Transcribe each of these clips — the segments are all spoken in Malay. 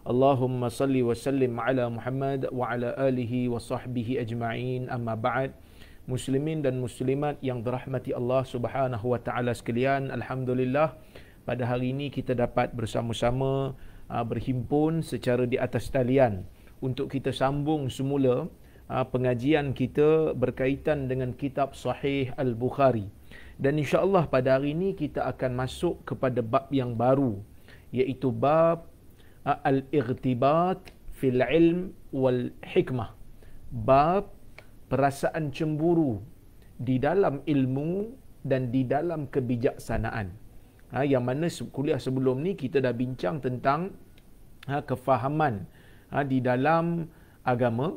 Allahumma salli wa sallim ala Muhammad wa ala alihi wa sahbihi ajma'in amma ba'd Muslimin dan muslimat yang dirahmati Allah subhanahu wa ta'ala sekalian Alhamdulillah pada hari ini kita dapat bersama-sama ah, berhimpun secara di atas talian Untuk kita sambung semula ah, pengajian kita berkaitan dengan kitab Sahih Al-Bukhari Dan insyaAllah pada hari ini kita akan masuk kepada bab yang baru Iaitu bab al-igtibat fil ilm wal hikmah bab perasaan cemburu di dalam ilmu dan di dalam kebijaksanaan ha, yang mana kuliah sebelum ni kita dah bincang tentang ha, kefahaman ha, di dalam agama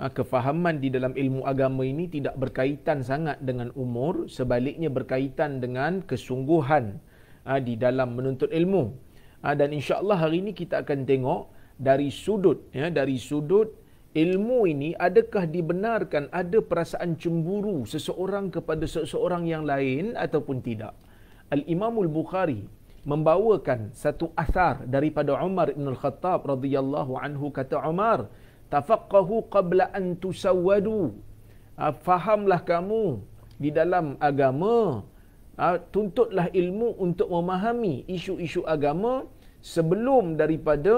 ha, kefahaman di dalam ilmu agama ini tidak berkaitan sangat dengan umur sebaliknya berkaitan dengan kesungguhan ha, di dalam menuntut ilmu Ah, dan insyaallah hari ini kita akan tengok dari sudut ya dari sudut ilmu ini adakah dibenarkan ada perasaan cemburu seseorang kepada seseorang yang lain ataupun tidak Al Imamul Bukhari membawakan satu asar daripada Umar bin Al Khattab radhiyallahu anhu kata Umar tafaqahu qabla an tusawwadu ah, fahamlah kamu di dalam agama ah, tuntutlah ilmu untuk memahami isu-isu agama sebelum daripada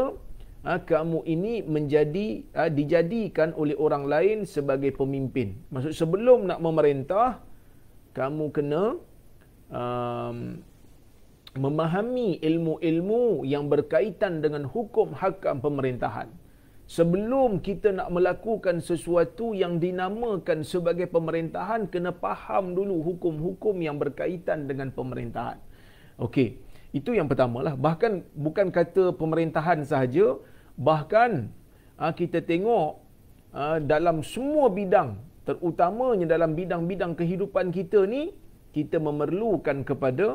ha, kamu ini menjadi ha, dijadikan oleh orang lain sebagai pemimpin. Maksud sebelum nak memerintah kamu kena um, memahami ilmu-ilmu yang berkaitan dengan hukum hakam pemerintahan. Sebelum kita nak melakukan sesuatu yang dinamakan sebagai pemerintahan kena faham dulu hukum-hukum yang berkaitan dengan pemerintahan. Okey. Itu yang pertama lah. Bahkan bukan kata pemerintahan sahaja, bahkan ah, kita tengok ah, dalam semua bidang, terutamanya dalam bidang-bidang kehidupan kita ni, kita memerlukan kepada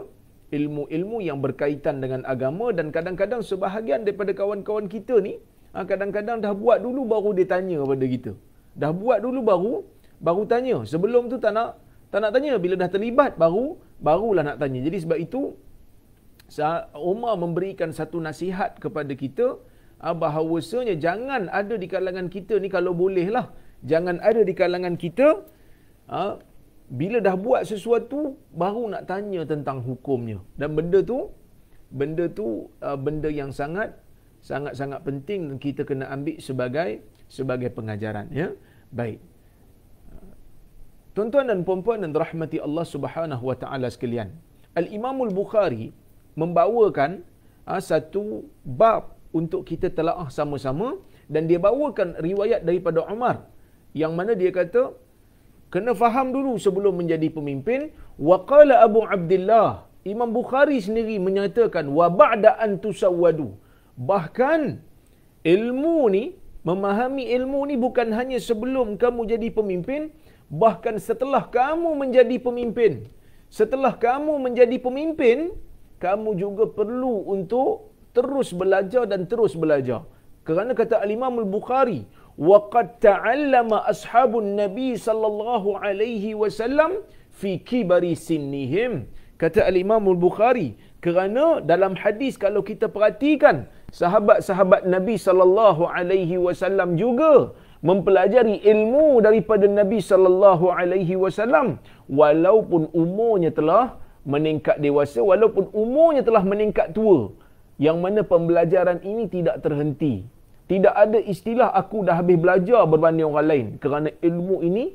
ilmu-ilmu yang berkaitan dengan agama dan kadang-kadang sebahagian daripada kawan-kawan kita ni ah, kadang-kadang dah buat dulu baru dia tanya kepada kita. Dah buat dulu baru baru tanya. Sebelum tu tak nak tak nak tanya bila dah terlibat baru barulah nak tanya. Jadi sebab itu Umar memberikan satu nasihat kepada kita ah, bahawasanya jangan ada di kalangan kita ni kalau bolehlah jangan ada di kalangan kita ah, bila dah buat sesuatu baru nak tanya tentang hukumnya dan benda tu benda tu ah, benda yang sangat sangat-sangat penting dan kita kena ambil sebagai sebagai pengajaran ya baik tuan-tuan dan puan-puan dan rahmati Allah Subhanahu wa taala sekalian al-imamul bukhari membawakan uh, satu bab untuk kita telaah sama-sama dan dia bawakan riwayat daripada Umar yang mana dia kata kena faham dulu sebelum menjadi pemimpin waqala Abu Abdullah Imam Bukhari sendiri menyatakan wa ba'da an tusawwadu bahkan ilmu ni memahami ilmu ni bukan hanya sebelum kamu jadi pemimpin bahkan setelah kamu menjadi pemimpin setelah kamu menjadi pemimpin kamu juga perlu untuk terus belajar dan terus belajar. Kerana kata Al-Imam Al-Bukhari, وَقَدْ تَعَلَّمَ أَصْحَابُ النَّبِي صَلَّى اللَّهُ عَلَيْهِ وَسَلَّمْ فِي كِبَرِ سِنِّهِمْ Kata Al-Imam Al-Bukhari, kerana dalam hadis kalau kita perhatikan, sahabat-sahabat Nabi sallallahu alaihi wasallam juga mempelajari ilmu daripada Nabi sallallahu alaihi wasallam walaupun umurnya telah meningkat dewasa walaupun umurnya telah meningkat tua yang mana pembelajaran ini tidak terhenti tidak ada istilah aku dah habis belajar berbanding orang lain kerana ilmu ini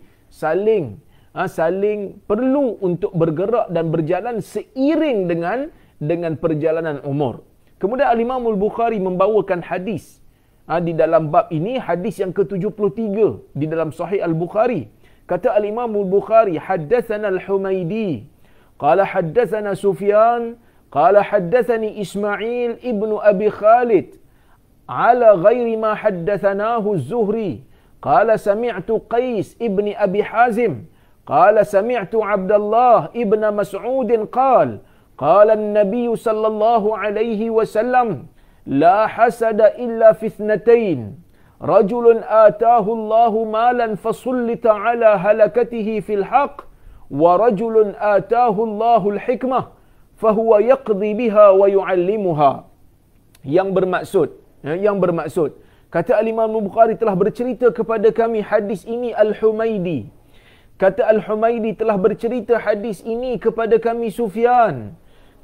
saling ha, saling perlu untuk bergerak dan berjalan seiring dengan dengan perjalanan umur kemudian al al-Bukhari membawakan hadis ha, di dalam bab ini hadis yang ke-73 di dalam sahih al-Bukhari kata al-Imam al-Bukhari haddatsana al-Humaidi قال حدثنا سفيان قال حدثني إسماعيل ابن أبي خالد على غير ما حدثناه الزهري قال سمعت قيس ابن أبي حازم قال سمعت عبد الله ابن مسعود قال قال النبي صلى الله عليه وسلم لا حسد إلا في اثنتين رجل آتاه الله مالا فسلط على هلكته في الحق ورجل آتاه الله الحكمة فهو يقضي بها ويعلمها yang bermaksud ya, yang bermaksud kata al-Imam Bukhari telah bercerita kepada kami hadis ini al-Humaidi kata al-Humaidi telah bercerita hadis ini kepada kami Sufyan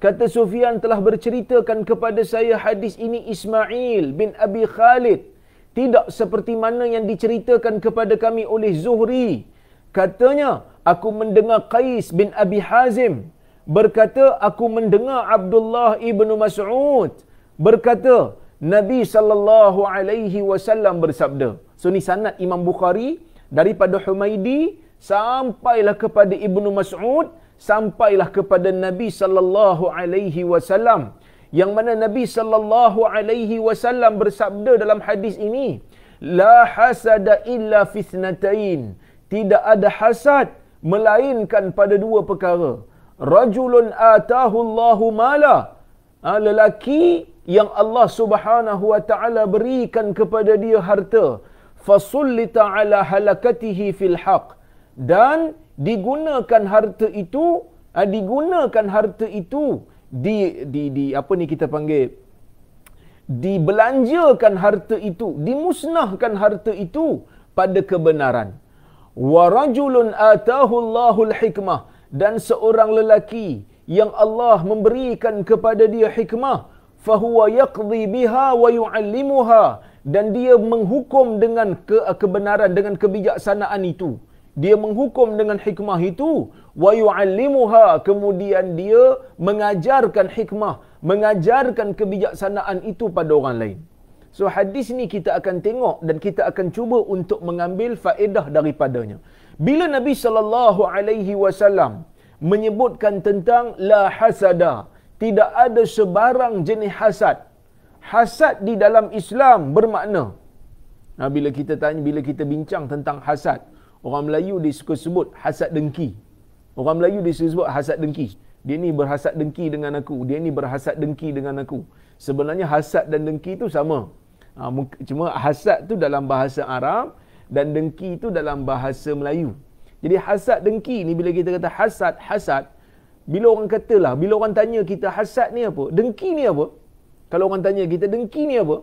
kata Sufyan telah berceritakan kepada saya hadis ini Ismail bin Abi Khalid tidak seperti mana yang diceritakan kepada kami oleh Zuhri Katanya, aku mendengar Qais bin Abi Hazim berkata, aku mendengar Abdullah ibn Mas'ud berkata, Nabi saw bersabda. So ni sanad Imam Bukhari daripada Humaidi sampailah kepada Ibnu Mas'ud sampailah kepada Nabi saw yang mana Nabi saw bersabda dalam hadis ini la hasada illa fitnatain tidak ada hasad melainkan pada dua perkara rajulun atahu Allahu mala ha, lelaki yang Allah Subhanahu wa taala berikan kepada dia harta fasullita ala halakatihi fil haq dan digunakan harta itu ha, digunakan harta itu di di di apa ni kita panggil dibelanjakan harta itu dimusnahkan harta itu pada kebenaran wa rajulun atahu Allahul hikmah dan seorang lelaki yang Allah memberikan kepada dia hikmah fahuwa yaqdi biha wa yuallimuha dan dia menghukum dengan ke- kebenaran dengan kebijaksanaan itu dia menghukum dengan hikmah itu wa yuallimuha kemudian dia mengajarkan hikmah mengajarkan kebijaksanaan itu pada orang lain So hadis ni kita akan tengok dan kita akan cuba untuk mengambil faedah daripadanya. Bila Nabi sallallahu alaihi wasallam menyebutkan tentang la hasada, tidak ada sebarang jenis hasad. Hasad di dalam Islam bermakna Nah bila kita tanya bila kita bincang tentang hasad, orang Melayu disebut sebut hasad dengki. Orang Melayu disebut sebut hasad dengki. Dia ni berhasad dengki dengan aku, dia ni berhasad dengki dengan aku. Sebenarnya hasad dan dengki itu sama. Ha, cuma hasad tu dalam bahasa Arab dan dengki tu dalam bahasa Melayu. Jadi hasad dengki ni bila kita kata hasad, hasad, bila orang katalah, bila orang tanya kita hasad ni apa, dengki ni apa, kalau orang tanya kita dengki ni apa,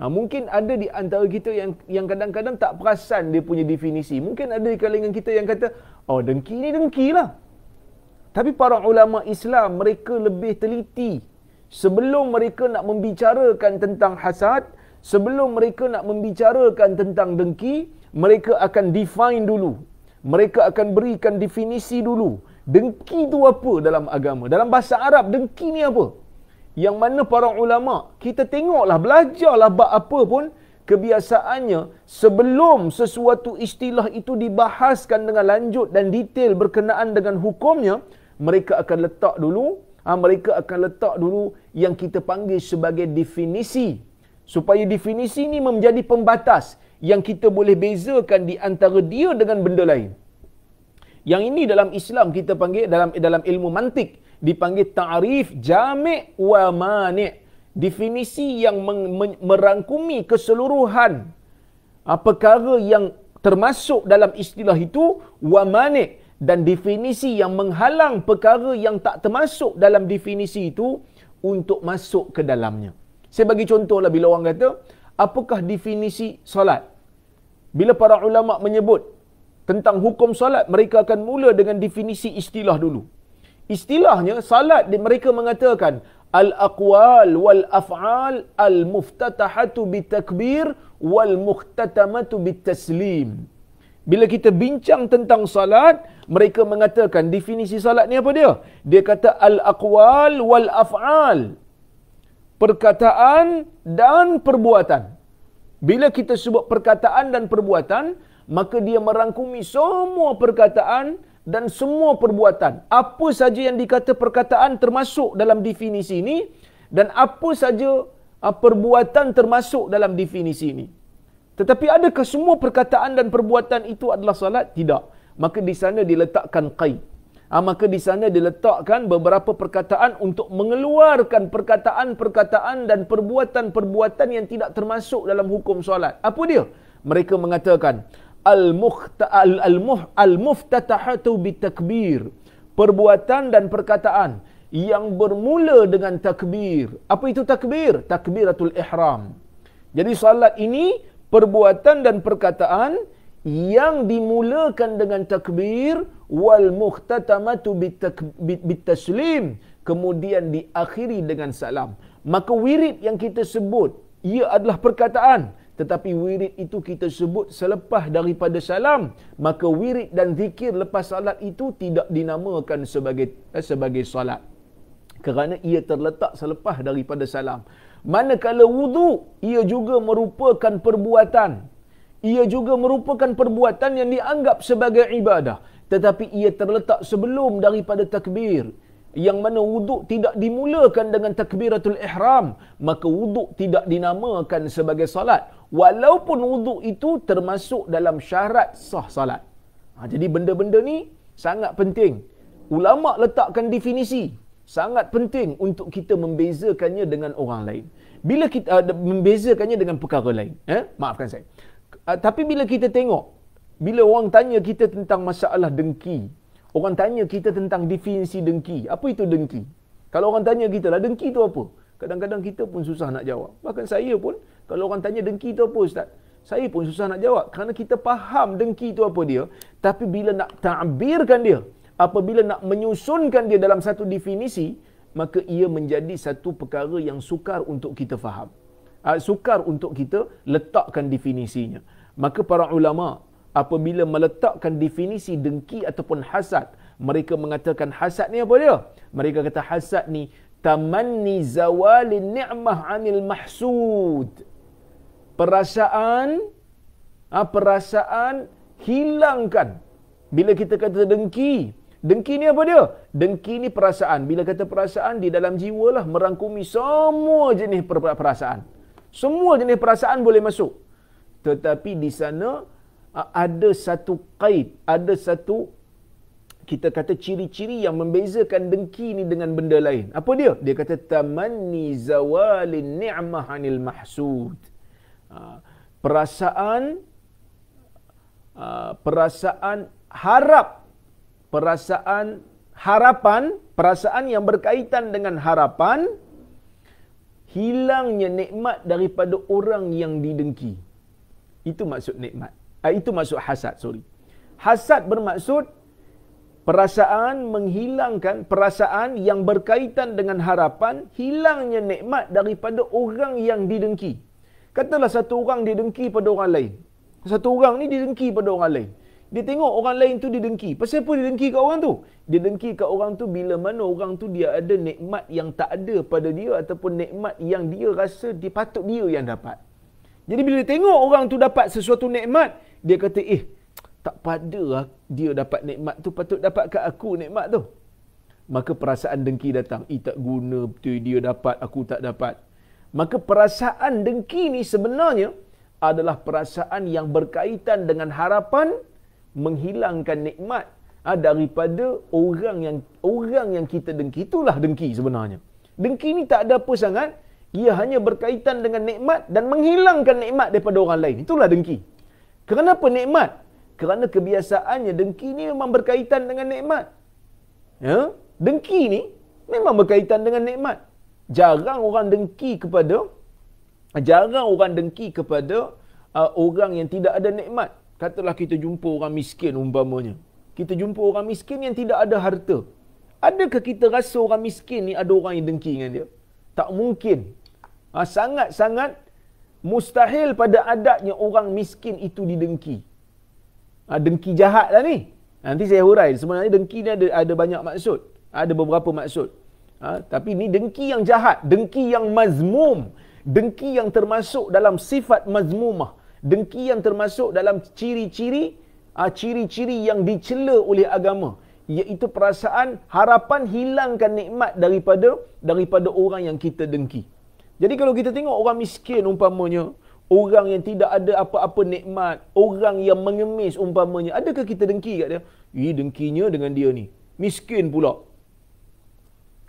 ha, mungkin ada di antara kita yang yang kadang-kadang tak perasan dia punya definisi. Mungkin ada di kalangan kita yang kata, oh dengki ni dengki lah. Tapi para ulama Islam mereka lebih teliti sebelum mereka nak membicarakan tentang hasad sebelum mereka nak membicarakan tentang dengki, mereka akan define dulu. Mereka akan berikan definisi dulu. Dengki itu apa dalam agama? Dalam bahasa Arab, dengki ni apa? Yang mana para ulama, kita tengoklah, belajarlah bab apa pun, kebiasaannya sebelum sesuatu istilah itu dibahaskan dengan lanjut dan detail berkenaan dengan hukumnya, mereka akan letak dulu, ha, mereka akan letak dulu yang kita panggil sebagai definisi supaya definisi ni menjadi pembatas yang kita boleh bezakan di antara dia dengan benda lain. Yang ini dalam Islam kita panggil dalam dalam ilmu mantik dipanggil ta'rif jami' wa mani'. Definisi yang meng, men, merangkumi keseluruhan ha, perkara yang termasuk dalam istilah itu wa mani' dan definisi yang menghalang perkara yang tak termasuk dalam definisi itu untuk masuk ke dalamnya. Saya bagi lah bila orang kata, apakah definisi salat? Bila para ulama menyebut tentang hukum salat, mereka akan mula dengan definisi istilah dulu. Istilahnya salat di mereka mengatakan al-aqwal wal af'al al-muftatahatu bitakbir wal mukhtatamatu bitaslim. Bila kita bincang tentang salat, mereka mengatakan definisi salat ni apa dia? Dia kata al-aqwal wal af'al perkataan dan perbuatan. Bila kita sebut perkataan dan perbuatan, maka dia merangkumi semua perkataan dan semua perbuatan. Apa saja yang dikata perkataan termasuk dalam definisi ini dan apa saja ah, perbuatan termasuk dalam definisi ini. Tetapi adakah semua perkataan dan perbuatan itu adalah salat? Tidak. Maka di sana diletakkan qaid. Ha, maka di sana diletakkan beberapa perkataan untuk mengeluarkan perkataan-perkataan dan perbuatan-perbuatan yang tidak termasuk dalam hukum solat. Apa dia? Mereka mengatakan al-muhtal al-muh al-muftatahatu bitakbir. Perbuatan dan perkataan yang bermula dengan takbir. Apa itu takbir? Takbiratul ihram. Jadi solat ini perbuatan dan perkataan yang dimulakan dengan takbir wal muhtatamatu bitaslim kemudian diakhiri dengan salam maka wirid yang kita sebut ia adalah perkataan tetapi wirid itu kita sebut selepas daripada salam maka wirid dan zikir lepas salat itu tidak dinamakan sebagai eh, sebagai salat, kerana ia terletak selepas daripada salam manakala wudu ia juga merupakan perbuatan ia juga merupakan perbuatan yang dianggap sebagai ibadah tetapi ia terletak sebelum daripada takbir yang mana wuduk tidak dimulakan dengan takbiratul ihram maka wuduk tidak dinamakan sebagai salat walaupun wuduk itu termasuk dalam syarat sah salat ha, jadi benda-benda ni sangat penting ulama letakkan definisi sangat penting untuk kita membezakannya dengan orang lain bila kita uh, membezakannya dengan perkara lain eh maafkan saya uh, tapi bila kita tengok bila orang tanya kita tentang masalah dengki orang tanya kita tentang definisi dengki apa itu dengki kalau orang tanya kita lah dengki itu apa kadang-kadang kita pun susah nak jawab bahkan saya pun kalau orang tanya dengki itu apa ustaz saya pun susah nak jawab kerana kita faham dengki itu apa dia tapi bila nak ta'birkan dia apabila nak menyusunkan dia dalam satu definisi maka ia menjadi satu perkara yang sukar untuk kita faham. Ah, sukar untuk kita letakkan definisinya maka para ulama apabila meletakkan definisi dengki ataupun hasad mereka mengatakan hasad ni apa dia mereka kata hasad ni tamanni zawalin ni'mah anil mahsud perasaan ha, perasaan hilangkan bila kita kata dengki Dengki ni apa dia? Dengki ni perasaan. Bila kata perasaan, di dalam jiwa lah merangkumi semua jenis perasaan. Semua jenis perasaan boleh masuk tetapi di sana ada satu kait ada satu kita kata ciri-ciri yang membezakan dengki ni dengan benda lain apa dia dia kata tamanni zawalin ni'mah anil mahsud perasaan perasaan harap perasaan harapan perasaan yang berkaitan dengan harapan hilangnya nikmat daripada orang yang didengki itu maksud nikmat. Uh, itu maksud hasad, sorry. Hasad bermaksud perasaan menghilangkan perasaan yang berkaitan dengan harapan hilangnya nikmat daripada orang yang didengki. Katalah satu orang didengki pada orang lain. Satu orang ni didengki pada orang lain. Dia tengok orang lain tu didengki. Pasal apa didengki kat orang tu? Didengki kat orang tu bila mana orang tu dia ada nikmat yang tak ada pada dia ataupun nikmat yang dia rasa dia patut dia yang dapat. Jadi bila tengok orang tu dapat sesuatu nikmat, dia kata, eh, tak pada lah dia dapat nikmat tu, patut dapat ke aku nikmat tu. Maka perasaan dengki datang. Eh, tak guna betul dia dapat, aku tak dapat. Maka perasaan dengki ni sebenarnya adalah perasaan yang berkaitan dengan harapan menghilangkan nikmat ha, daripada orang yang orang yang kita dengki. Itulah dengki sebenarnya. Dengki ni tak ada apa sangat ia hanya berkaitan dengan nikmat dan menghilangkan nikmat daripada orang lain. Itulah dengki. Kenapa nikmat? Kerana kebiasaannya dengki ni memang berkaitan dengan nikmat. Ya? Dengki ni memang berkaitan dengan nikmat. Jarang orang dengki kepada jarang orang dengki kepada uh, orang yang tidak ada nikmat. Katalah kita jumpa orang miskin umpamanya. Kita jumpa orang miskin yang tidak ada harta. Adakah kita rasa orang miskin ni ada orang yang dengki dengan dia? Tak mungkin ha, sangat-sangat mustahil pada adatnya orang miskin itu didengki. Ha, dengki jahat lah ni. Nanti saya hurai. Sebenarnya dengki ni ada, ada banyak maksud. Ah, ada beberapa maksud. Ha, tapi ni dengki yang jahat. Dengki yang mazmum. Dengki yang termasuk dalam sifat mazmumah. Dengki yang termasuk dalam ciri-ciri ciri-ciri yang dicela oleh agama. Iaitu perasaan harapan hilangkan nikmat daripada daripada orang yang kita dengki. Jadi kalau kita tengok orang miskin umpamanya, orang yang tidak ada apa-apa nikmat, orang yang mengemis umpamanya, adakah kita dengki kat dia? Ih, dengkinya dengan dia ni. Miskin pula.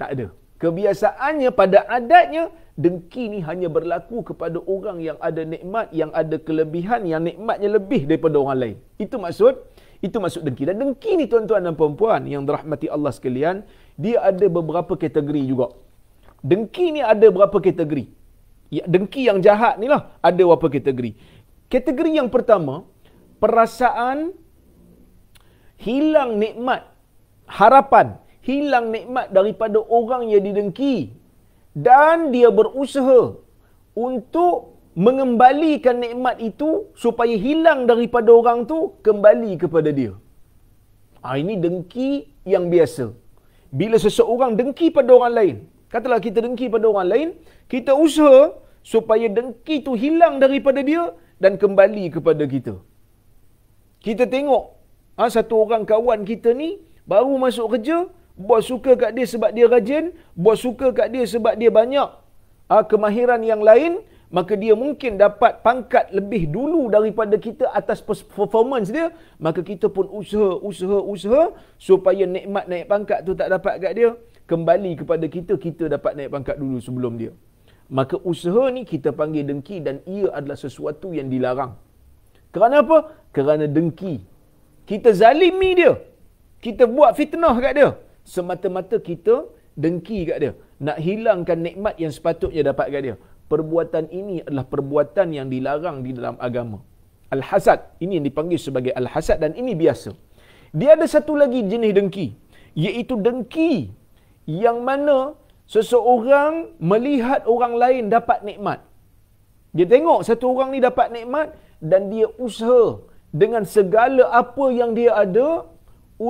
Tak ada. Kebiasaannya pada adatnya, dengki ni hanya berlaku kepada orang yang ada nikmat, yang ada kelebihan, yang nikmatnya lebih daripada orang lain. Itu maksud, itu maksud dengki. Dan dengki ni tuan-tuan dan puan-puan yang dirahmati Allah sekalian, dia ada beberapa kategori juga. Dengki ni ada berapa kategori? Ya, dengki yang jahat ni lah ada berapa kategori. Kategori yang pertama, perasaan hilang nikmat, harapan, hilang nikmat daripada orang yang didengki dan dia berusaha untuk mengembalikan nikmat itu supaya hilang daripada orang tu kembali kepada dia. Ha, ini dengki yang biasa. Bila seseorang dengki pada orang lain, Katalah kita dengki pada orang lain, kita usaha supaya dengki tu hilang daripada dia dan kembali kepada kita. Kita tengok ha, satu orang kawan kita ni baru masuk kerja, buat suka kat dia sebab dia rajin, buat suka kat dia sebab dia banyak ha, kemahiran yang lain, maka dia mungkin dapat pangkat lebih dulu daripada kita atas performance dia, maka kita pun usaha, usaha, usaha supaya nikmat naik pangkat tu tak dapat kat dia kembali kepada kita kita dapat naik pangkat dulu sebelum dia maka usaha ni kita panggil dengki dan ia adalah sesuatu yang dilarang kerana apa kerana dengki kita zalimi dia kita buat fitnah kat dia semata-mata kita dengki kat dia nak hilangkan nikmat yang sepatutnya dapat kat dia perbuatan ini adalah perbuatan yang dilarang di dalam agama al-hasad ini yang dipanggil sebagai al-hasad dan ini biasa dia ada satu lagi jenis dengki iaitu dengki yang mana seseorang melihat orang lain dapat nikmat. Dia tengok satu orang ni dapat nikmat dan dia usaha dengan segala apa yang dia ada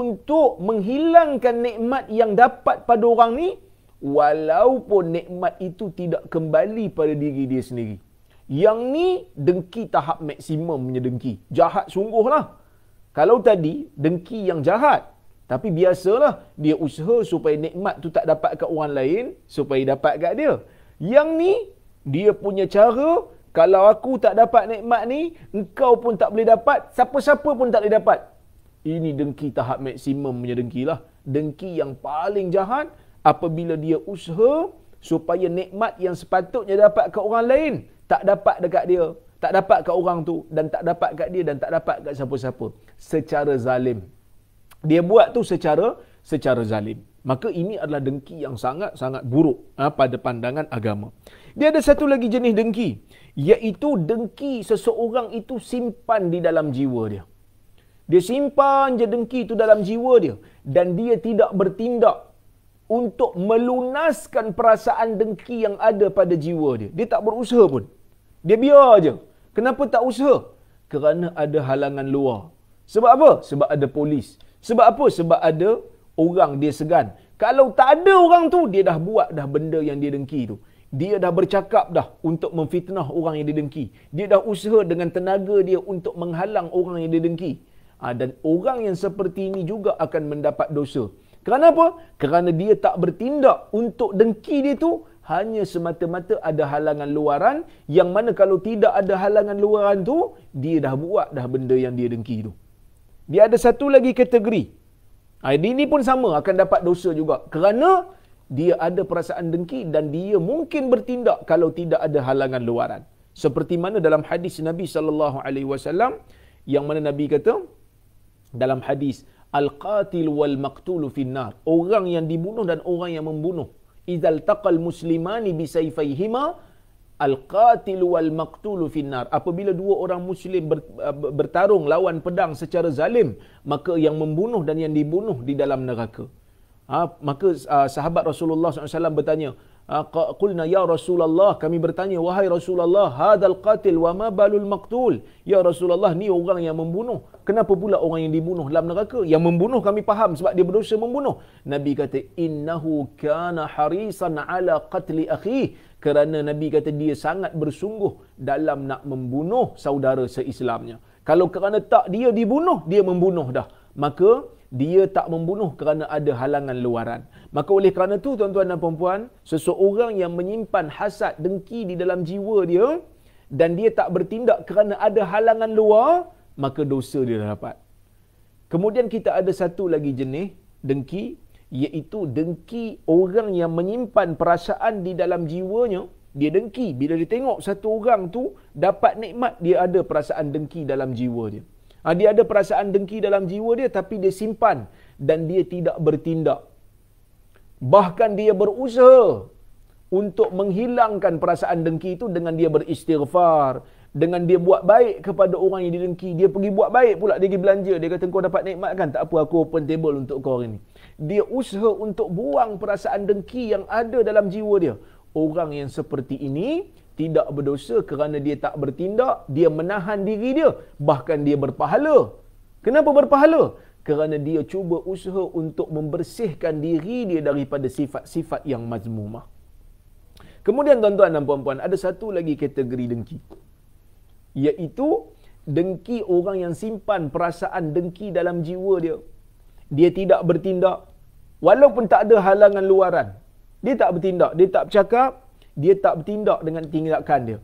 untuk menghilangkan nikmat yang dapat pada orang ni walaupun nikmat itu tidak kembali pada diri dia sendiri. Yang ni dengki tahap maksimum punya dengki. Jahat sungguhlah. Kalau tadi dengki yang jahat, tapi biasalah dia usaha supaya nikmat tu tak dapat kat orang lain supaya dapat kat dia. Yang ni dia punya cara kalau aku tak dapat nikmat ni engkau pun tak boleh dapat siapa-siapa pun tak boleh dapat. Ini dengki tahap maksimum punya dengki lah. Dengki yang paling jahat apabila dia usaha supaya nikmat yang sepatutnya dapat kat orang lain tak dapat dekat dia. Tak dapat kat orang tu dan tak dapat kat dia dan tak dapat kat siapa-siapa. Secara zalim dia buat tu secara secara zalim. Maka ini adalah dengki yang sangat-sangat buruk ha, pada pandangan agama. Dia ada satu lagi jenis dengki. Iaitu dengki seseorang itu simpan di dalam jiwa dia. Dia simpan je dengki itu dalam jiwa dia. Dan dia tidak bertindak untuk melunaskan perasaan dengki yang ada pada jiwa dia. Dia tak berusaha pun. Dia biar je. Kenapa tak usaha? Kerana ada halangan luar. Sebab apa? Sebab ada polis. Sebab apa? Sebab ada orang dia segan. Kalau tak ada orang tu, dia dah buat dah benda yang dia dengki tu. Dia dah bercakap dah untuk memfitnah orang yang dia dengki. Dia dah usaha dengan tenaga dia untuk menghalang orang yang dia dengki. Ha, dan orang yang seperti ini juga akan mendapat dosa. Kerana apa? Kerana dia tak bertindak untuk dengki dia tu hanya semata-mata ada halangan luaran yang mana kalau tidak ada halangan luaran tu dia dah buat dah benda yang dia dengki tu dia ada satu lagi kategori. Ha, ah, ini pun sama akan dapat dosa juga. Kerana dia ada perasaan dengki dan dia mungkin bertindak kalau tidak ada halangan luaran. Seperti mana dalam hadis Nabi sallallahu alaihi wasallam yang mana Nabi kata dalam hadis al-qatil wal maqtulu finnar. Orang yang dibunuh dan orang yang membunuh. Idzal taqal muslimani bi sayfayhima al-qatil wal maqtul fi apabila dua orang muslim uh, ber, bertarung lawan pedang secara zalim maka yang membunuh dan yang dibunuh di dalam neraka ha, maka uh, sahabat Rasulullah SAW bertanya ah, qulna ya Rasulullah kami bertanya wahai Rasulullah hadal qatil wa ma balul maqtul ya Rasulullah ni orang yang membunuh kenapa pula orang yang dibunuh dalam neraka yang membunuh kami faham sebab dia berusaha membunuh nabi kata innahu kana harisan ala qatli akhi kerana Nabi kata dia sangat bersungguh dalam nak membunuh saudara seislamnya. Kalau kerana tak dia dibunuh, dia membunuh dah. Maka dia tak membunuh kerana ada halangan luaran. Maka oleh kerana tu tuan-tuan dan puan-puan, seseorang yang menyimpan hasad dengki di dalam jiwa dia dan dia tak bertindak kerana ada halangan luar, maka dosa dia dapat. Kemudian kita ada satu lagi jenis dengki iaitu dengki orang yang menyimpan perasaan di dalam jiwanya dia dengki bila dia tengok satu orang tu dapat nikmat dia ada perasaan dengki dalam jiwa dia ha, dia ada perasaan dengki dalam jiwa dia tapi dia simpan dan dia tidak bertindak bahkan dia berusaha untuk menghilangkan perasaan dengki itu dengan dia beristighfar dengan dia buat baik kepada orang yang dia dengki dia pergi buat baik pula dia pergi belanja dia kata kau dapat nikmat kan tak apa aku open table untuk kau hari ni dia usaha untuk buang perasaan dengki yang ada dalam jiwa dia. Orang yang seperti ini tidak berdosa kerana dia tak bertindak, dia menahan diri dia, bahkan dia berpahala. Kenapa berpahala? Kerana dia cuba usaha untuk membersihkan diri dia daripada sifat-sifat yang mazmumah. Kemudian tuan-tuan dan puan-puan, ada satu lagi kategori dengki. Iaitu dengki orang yang simpan perasaan dengki dalam jiwa dia. Dia tidak bertindak. Walaupun tak ada halangan luaran. Dia tak bertindak. Dia tak bercakap. Dia tak bertindak dengan tindakan dia.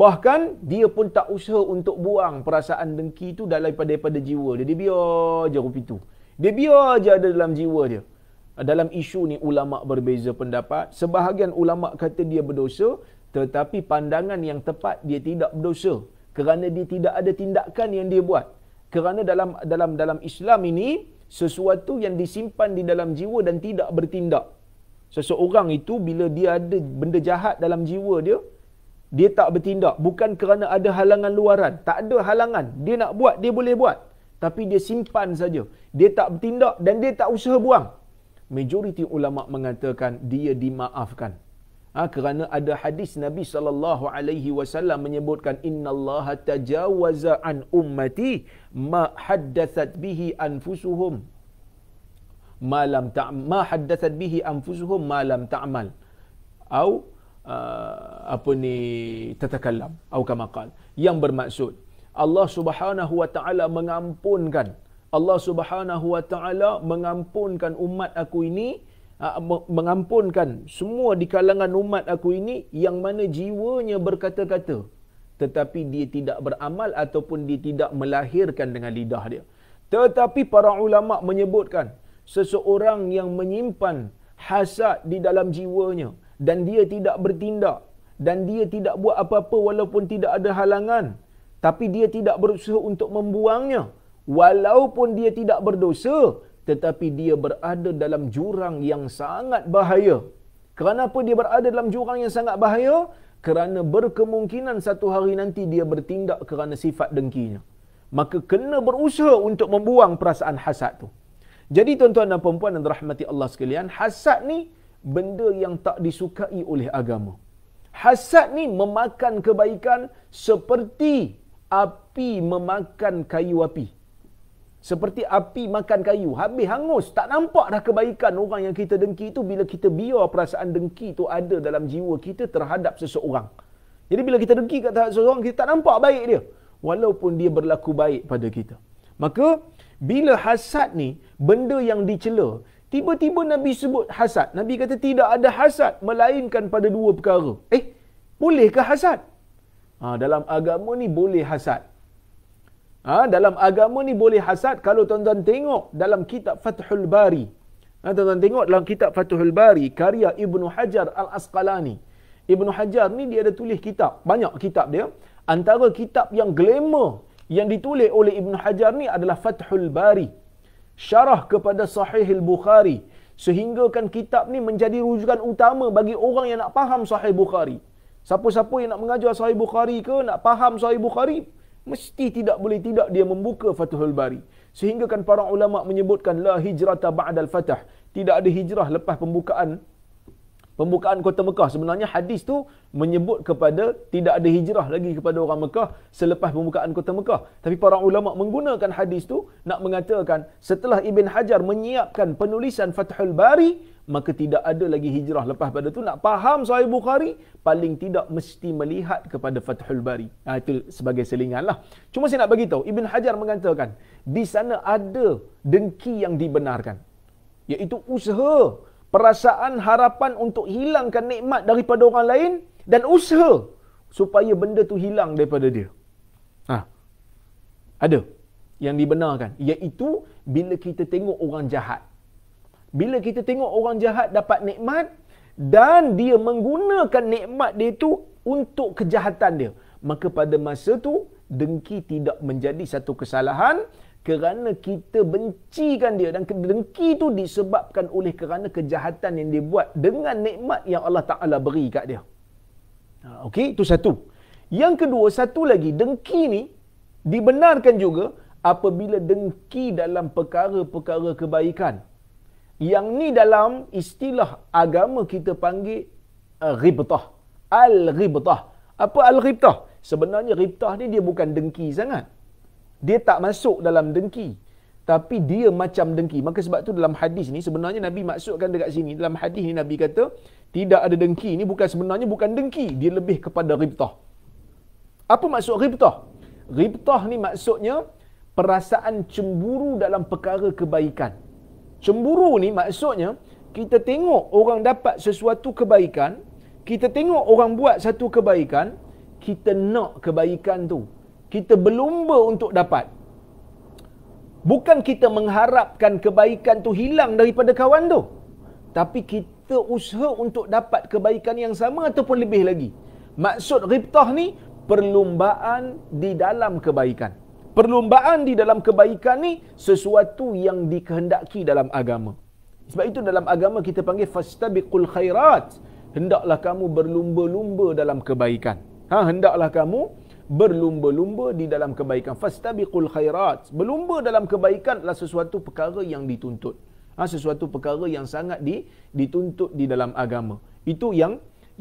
Bahkan dia pun tak usaha untuk buang perasaan dengki itu daripada, daripada jiwa dia. Dia biar je rupi tu. Dia biar je ada dalam jiwa dia. Dalam isu ni ulama berbeza pendapat. Sebahagian ulama kata dia berdosa. Tetapi pandangan yang tepat dia tidak berdosa. Kerana dia tidak ada tindakan yang dia buat. Kerana dalam dalam dalam Islam ini, sesuatu yang disimpan di dalam jiwa dan tidak bertindak. Seseorang itu bila dia ada benda jahat dalam jiwa dia, dia tak bertindak. Bukan kerana ada halangan luaran. Tak ada halangan. Dia nak buat, dia boleh buat. Tapi dia simpan saja. Dia tak bertindak dan dia tak usaha buang. Majoriti ulama mengatakan dia dimaafkan. Ha, kerana ada hadis Nabi sallallahu alaihi wasallam menyebutkan innallaha tajawaza an ummati ma haddatsat bihi anfusuhum ma lam ta ma haddatsat bihi anfusuhum ma lam ta'mal atau uh, ah, apa ni tatakallam atau kama qal yang bermaksud Allah Subhanahu wa taala mengampunkan Allah Subhanahu wa taala mengampunkan umat aku ini Ah, mengampunkan semua di kalangan umat aku ini yang mana jiwanya berkata-kata tetapi dia tidak beramal ataupun dia tidak melahirkan dengan lidah dia tetapi para ulama menyebutkan seseorang yang menyimpan hasad di dalam jiwanya dan dia tidak bertindak dan dia tidak buat apa-apa walaupun tidak ada halangan tapi dia tidak berusaha untuk membuangnya walaupun dia tidak berdosa tetapi dia berada dalam jurang yang sangat bahaya. Kenapa dia berada dalam jurang yang sangat bahaya? Kerana berkemungkinan satu hari nanti dia bertindak kerana sifat dengkinya. Maka kena berusaha untuk membuang perasaan hasad tu. Jadi tuan-tuan dan puan yang dirahmati Allah sekalian, hasad ni benda yang tak disukai oleh agama. Hasad ni memakan kebaikan seperti api memakan kayu api. Seperti api makan kayu, habis hangus. Tak nampak dah kebaikan orang yang kita dengki itu bila kita biar perasaan dengki itu ada dalam jiwa kita terhadap seseorang. Jadi bila kita dengki kat seseorang, kita tak nampak baik dia. Walaupun dia berlaku baik pada kita. Maka, bila hasad ni, benda yang dicela, tiba-tiba Nabi sebut hasad. Nabi kata tidak ada hasad melainkan pada dua perkara. Eh, bolehkah hasad? Ha, dalam agama ni boleh hasad. Ha, dalam agama ni boleh hasad kalau tuan-tuan tengok dalam kitab Fathul Bari. Ha, tuan-tuan tengok dalam kitab Fathul Bari, karya Ibnu Hajar Al-Asqalani. Ibnu Hajar ni dia ada tulis kitab, banyak kitab dia. Antara kitab yang glamour yang ditulis oleh Ibnu Hajar ni adalah Fathul Bari. Syarah kepada Sahih Al-Bukhari. Sehinggakan kitab ni menjadi rujukan utama bagi orang yang nak faham Sahih Bukhari. Siapa-siapa yang nak mengajar Sahih Bukhari ke, nak faham Sahih Bukhari, mesti tidak boleh tidak dia membuka Fathul Bari. Sehinggakan para ulama menyebutkan la hijrata ba'dal fatah. Tidak ada hijrah lepas pembukaan pembukaan kota Mekah. Sebenarnya hadis tu menyebut kepada tidak ada hijrah lagi kepada orang Mekah selepas pembukaan kota Mekah. Tapi para ulama menggunakan hadis tu nak mengatakan setelah Ibn Hajar menyiapkan penulisan Fathul Bari, maka tidak ada lagi hijrah lepas pada tu nak faham sahih bukhari paling tidak mesti melihat kepada fathul bari ha, itu sebagai selingan lah cuma saya nak bagi tahu ibn hajar mengatakan di sana ada dengki yang dibenarkan iaitu usaha perasaan harapan untuk hilangkan nikmat daripada orang lain dan usaha supaya benda tu hilang daripada dia ha. ada yang dibenarkan iaitu bila kita tengok orang jahat bila kita tengok orang jahat dapat nikmat dan dia menggunakan nikmat dia itu untuk kejahatan dia maka pada masa tu dengki tidak menjadi satu kesalahan kerana kita bencikan dia dan dengki itu disebabkan oleh kerana kejahatan yang dia buat dengan nikmat yang Allah Taala beri kat dia ha okey itu satu yang kedua satu lagi dengki ni dibenarkan juga apabila dengki dalam perkara-perkara kebaikan yang ni dalam istilah agama kita panggil eh, ribtah. Al-ribtah. Apa al-ribtah? Sebenarnya ribtah ni dia bukan dengki sangat. Dia tak masuk dalam dengki. Tapi dia macam dengki. Maka sebab tu dalam hadis ni sebenarnya Nabi maksudkan dekat sini. Dalam hadis ni Nabi kata tidak ada dengki. ini bukan sebenarnya bukan dengki. Dia lebih kepada ribtah. Apa maksud ribtah? Ribtah ni maksudnya perasaan cemburu dalam perkara Kebaikan. Cemburu ni maksudnya kita tengok orang dapat sesuatu kebaikan, kita tengok orang buat satu kebaikan, kita nak kebaikan tu. Kita berlumba untuk dapat. Bukan kita mengharapkan kebaikan tu hilang daripada kawan tu. Tapi kita usaha untuk dapat kebaikan yang sama ataupun lebih lagi. Maksud riptah ni perlumbaan di dalam kebaikan perlumbaan di dalam kebaikan ni sesuatu yang dikehendaki dalam agama. Sebab itu dalam agama kita panggil fastabiqul khairat. Hendaklah kamu berlumba-lumba dalam kebaikan. Ha, hendaklah kamu berlumba-lumba di dalam kebaikan. Fastabiqul khairat. Berlumba dalam kebaikan adalah sesuatu perkara yang dituntut. Ha, sesuatu perkara yang sangat di, dituntut di dalam agama. Itu yang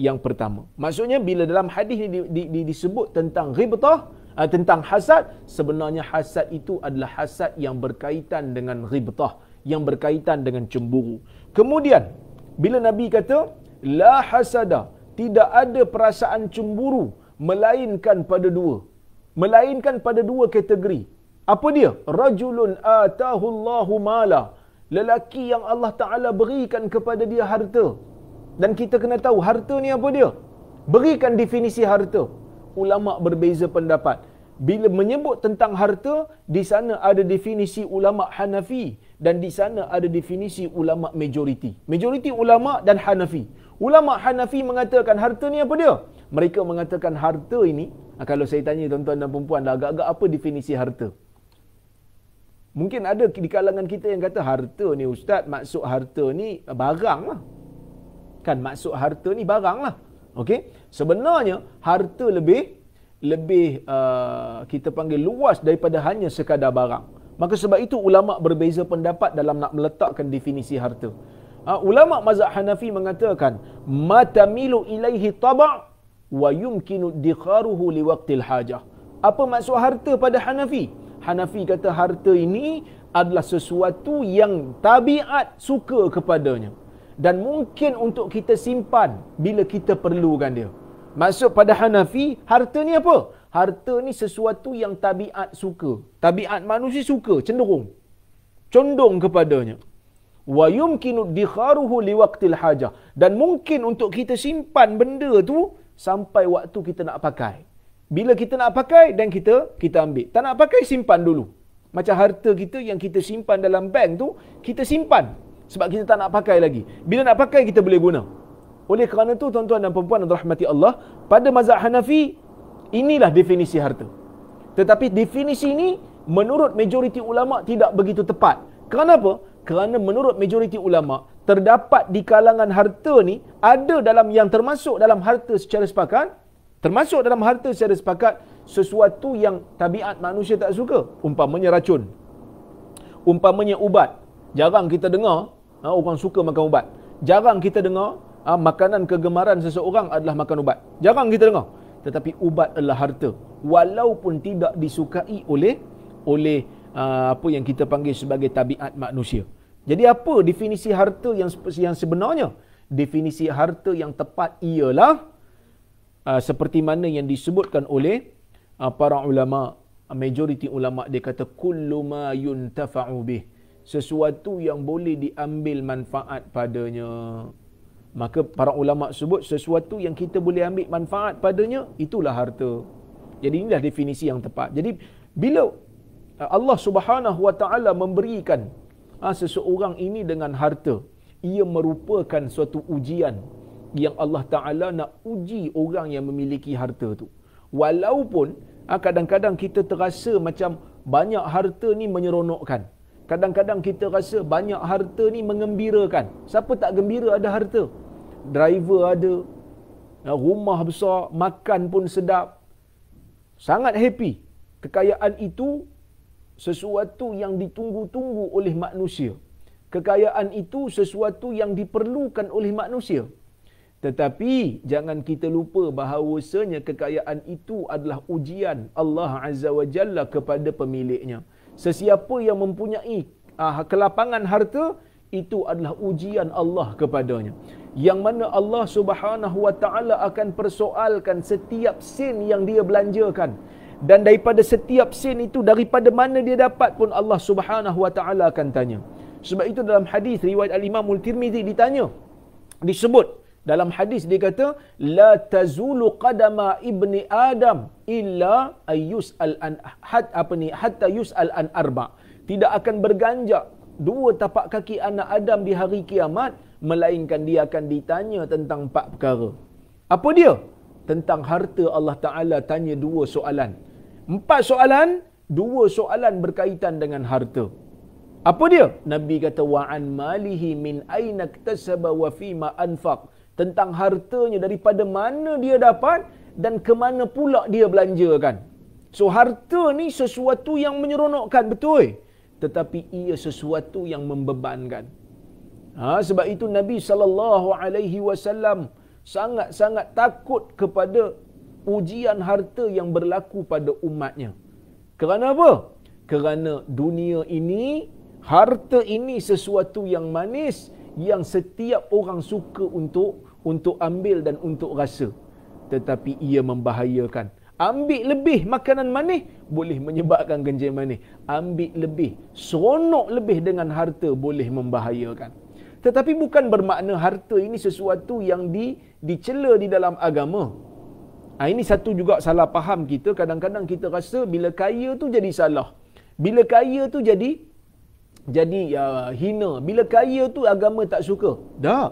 yang pertama. Maksudnya bila dalam hadis ni di, di, di, disebut tentang ghibtah, Ah, tentang hasad sebenarnya hasad itu adalah hasad yang berkaitan dengan ghibtah yang berkaitan dengan cemburu kemudian bila nabi kata la hasada tidak ada perasaan cemburu melainkan pada dua melainkan pada dua kategori apa dia rajulun atahullahu mala lelaki yang Allah taala berikan kepada dia harta dan kita kena tahu harta ni apa dia berikan definisi harta ulama berbeza pendapat. Bila menyebut tentang harta, di sana ada definisi ulama Hanafi dan di sana ada definisi ulama majoriti. Majoriti ulama dan Hanafi. Ulama Hanafi mengatakan harta ni apa dia? Mereka mengatakan harta ini, ah, kalau saya tanya tuan-tuan dan perempuan, agak-agak apa definisi harta? Mungkin ada di kalangan kita yang kata harta ni ustaz, maksud harta ni barang lah. Kan maksud harta ni barang lah. Okey? sebenarnya harta lebih lebih uh, kita panggil luas daripada hanya sekadar barang maka sebab itu ulama berbeza pendapat dalam nak meletakkan definisi harta uh, ulama mazhab Hanafi mengatakan matamilu ilaihi tab' wa yumkinu dikharuhu liwaqtil hajah apa maksud harta pada Hanafi Hanafi kata harta ini adalah sesuatu yang tabiat suka kepadanya dan mungkin untuk kita simpan bila kita perlukan dia. Masuk pada Hanafi, harta ni apa? Harta ni sesuatu yang tabiat suka. Tabiat manusia suka, cenderung. Condong kepadanya. Wa yumkinu dikharuhu liwaktil hajah. Dan mungkin untuk kita simpan benda tu sampai waktu kita nak pakai. Bila kita nak pakai, dan kita kita ambil. Tak nak pakai, simpan dulu. Macam harta kita yang kita simpan dalam bank tu, kita simpan sebab kita tak nak pakai lagi. Bila nak pakai kita boleh guna. Oleh kerana itu tuan-tuan dan puan-puan yang rahmati Allah, pada mazhab Hanafi inilah definisi harta. Tetapi definisi ini menurut majoriti ulama tidak begitu tepat. Kenapa? Kerana menurut majoriti ulama terdapat di kalangan harta ni ada dalam yang termasuk dalam harta secara sepakat, termasuk dalam harta secara sepakat sesuatu yang tabiat manusia tak suka, umpamanya racun. Umpamanya ubat. Jarang kita dengar ha, orang suka makan ubat. Jarang kita dengar ha, makanan kegemaran seseorang adalah makan ubat. Jarang kita dengar. Tetapi ubat adalah harta. Walaupun tidak disukai oleh oleh ha, apa yang kita panggil sebagai tabiat manusia. Jadi apa definisi harta yang yang sebenarnya? Definisi harta yang tepat ialah ha, seperti mana yang disebutkan oleh ha, para ulama majoriti ulama dia kata kullu ma yuntafa'u sesuatu yang boleh diambil manfaat padanya maka para ulama sebut sesuatu yang kita boleh ambil manfaat padanya itulah harta jadi inilah definisi yang tepat jadi bila eh, Allah Subhanahu wa taala memberikan ha, seseorang ini dengan harta ia merupakan suatu ujian yang Allah taala nak uji orang yang memiliki harta tu walaupun ha, kadang-kadang kita terasa macam banyak harta ni menyeronokkan Kadang-kadang kita rasa banyak harta ni mengembirakan. Siapa tak gembira ada harta? Driver ada. Eh, rumah besar, makan pun sedap. Sangat happy. Kekayaan itu sesuatu yang ditunggu-tunggu oleh manusia. Kekayaan itu sesuatu yang diperlukan oleh manusia. Tetapi jangan kita lupa bahawasanya kekayaan itu adalah ujian Allah Azza wa Jalla kepada pemiliknya sesiapa yang mempunyai uh, kelapangan harta itu adalah ujian Allah kepadanya yang mana Allah Subhanahu wa taala akan persoalkan setiap sen yang dia belanjakan dan daripada setiap sen itu daripada mana dia dapat pun Allah Subhanahu wa taala akan tanya sebab itu dalam hadis riwayat al-Imam Al-Tirmizi ditanya disebut dalam hadis dia kata la tazulu qadama ibni Adam illa ayus al an had apa ni hatta yus al an arba. Tidak akan berganjak dua tapak kaki anak Adam di hari kiamat melainkan dia akan ditanya tentang empat perkara. Apa dia? Tentang harta Allah Taala tanya dua soalan. Empat soalan, dua soalan berkaitan dengan harta. Apa dia? Nabi kata wa an malihi min aina iktasaba wa fima anfaq tentang hartanya daripada mana dia dapat dan ke mana pula dia belanjakan. So harta ni sesuatu yang menyeronokkan betul. Tetapi ia sesuatu yang membebankan. Ha, sebab itu Nabi saw sangat-sangat takut kepada ujian harta yang berlaku pada umatnya. Kerana apa? Kerana dunia ini harta ini sesuatu yang manis yang setiap orang suka untuk untuk ambil dan untuk rasa tetapi ia membahayakan ambil lebih makanan manis boleh menyebabkan genjing manis ambil lebih seronok lebih dengan harta boleh membahayakan tetapi bukan bermakna harta ini sesuatu yang di dicela di dalam agama ha, ini satu juga salah faham kita kadang-kadang kita rasa bila kaya tu jadi salah bila kaya tu jadi jadi uh, hina bila kaya tu agama tak suka dah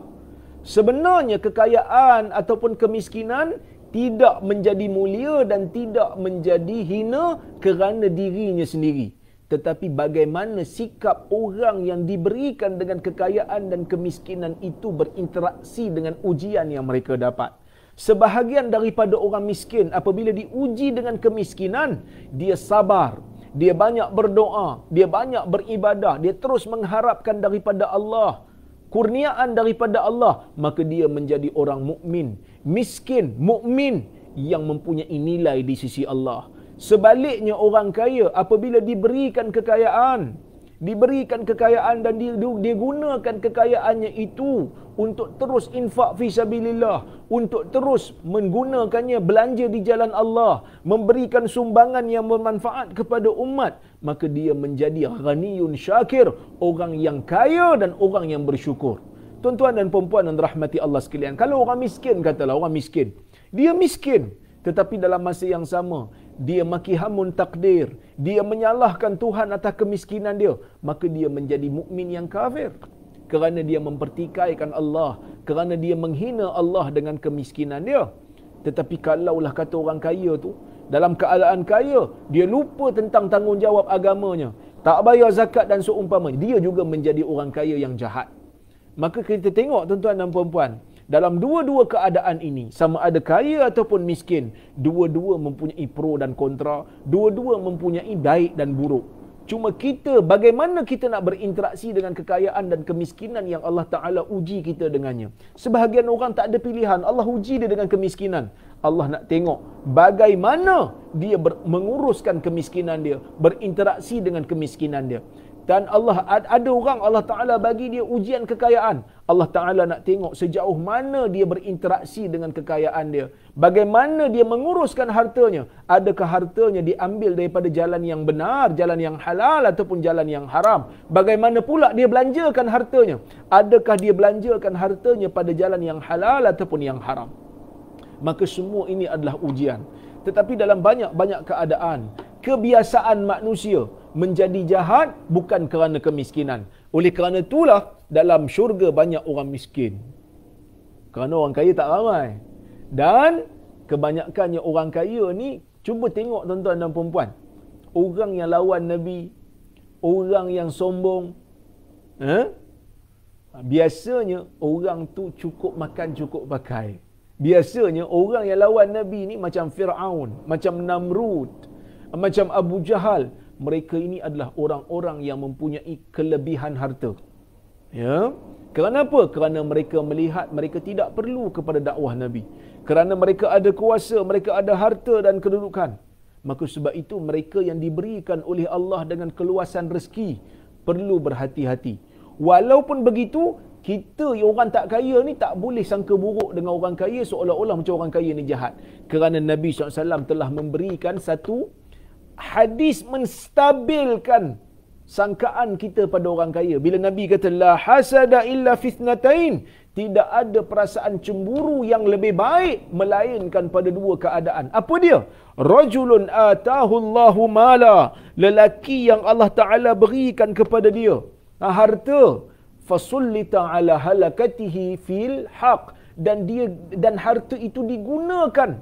Sebenarnya kekayaan ataupun kemiskinan tidak menjadi mulia dan tidak menjadi hina kerana dirinya sendiri. Tetapi bagaimana sikap orang yang diberikan dengan kekayaan dan kemiskinan itu berinteraksi dengan ujian yang mereka dapat. Sebahagian daripada orang miskin apabila diuji dengan kemiskinan, dia sabar, dia banyak berdoa, dia banyak beribadah, dia terus mengharapkan daripada Allah kurniaan daripada Allah maka dia menjadi orang mukmin miskin mukmin yang mempunyai nilai di sisi Allah sebaliknya orang kaya apabila diberikan kekayaan diberikan kekayaan dan digunakan kekayaannya itu untuk terus infak fi sabilillah untuk terus menggunakannya belanja di jalan Allah memberikan sumbangan yang bermanfaat kepada umat maka dia menjadi ghaniyun syakir orang yang kaya dan orang yang bersyukur tuan-tuan dan puan-puan yang dirahmati Allah sekalian kalau orang miskin katalah orang miskin dia miskin tetapi dalam masa yang sama dia maki hamun takdir, dia menyalahkan Tuhan atas kemiskinan dia, maka dia menjadi mukmin yang kafir. Kerana dia mempertikaikan Allah, kerana dia menghina Allah dengan kemiskinan dia. Tetapi kalaulah kata orang kaya tu, dalam keadaan kaya, dia lupa tentang tanggungjawab agamanya. Tak bayar zakat dan seumpamanya. Dia juga menjadi orang kaya yang jahat. Maka kita tengok tuan-tuan dan puan-puan, dalam dua-dua keadaan ini sama ada kaya ataupun miskin dua-dua mempunyai pro dan kontra dua-dua mempunyai baik dan buruk cuma kita bagaimana kita nak berinteraksi dengan kekayaan dan kemiskinan yang Allah Taala uji kita dengannya sebahagian orang tak ada pilihan Allah uji dia dengan kemiskinan Allah nak tengok bagaimana dia menguruskan kemiskinan dia berinteraksi dengan kemiskinan dia dan Allah ada orang Allah Taala bagi dia ujian kekayaan. Allah Taala nak tengok sejauh mana dia berinteraksi dengan kekayaan dia. Bagaimana dia menguruskan hartanya? Adakah hartanya diambil daripada jalan yang benar, jalan yang halal ataupun jalan yang haram? Bagaimana pula dia belanjakan hartanya? Adakah dia belanjakan hartanya pada jalan yang halal ataupun yang haram? Maka semua ini adalah ujian. Tetapi dalam banyak-banyak keadaan, kebiasaan manusia menjadi jahat bukan kerana kemiskinan. Oleh kerana itulah dalam syurga banyak orang miskin. Kerana orang kaya tak ramai. Dan kebanyakannya orang kaya ni cuba tengok tuan-tuan dan puan Orang yang lawan nabi, orang yang sombong, eh? Biasanya orang tu cukup makan cukup pakai. Biasanya orang yang lawan nabi ni macam Firaun, macam Namrud, macam Abu Jahal, mereka ini adalah orang-orang yang mempunyai kelebihan harta. Ya. Kenapa? Kerana mereka melihat mereka tidak perlu kepada dakwah Nabi. Kerana mereka ada kuasa, mereka ada harta dan kedudukan. Maka sebab itu mereka yang diberikan oleh Allah dengan keluasan rezeki perlu berhati-hati. Walaupun begitu, kita yang orang tak kaya ni tak boleh sangka buruk dengan orang kaya seolah-olah macam orang kaya ni jahat. Kerana Nabi SAW telah memberikan satu hadis menstabilkan sangkaan kita pada orang kaya. Bila Nabi kata la hasada illa fitnatain, tidak ada perasaan cemburu yang lebih baik melainkan pada dua keadaan. Apa dia? Rajulun atahullahu mala, lelaki yang Allah Taala berikan kepada dia harta fasullita ala halakatihi fil haq dan dia dan harta itu digunakan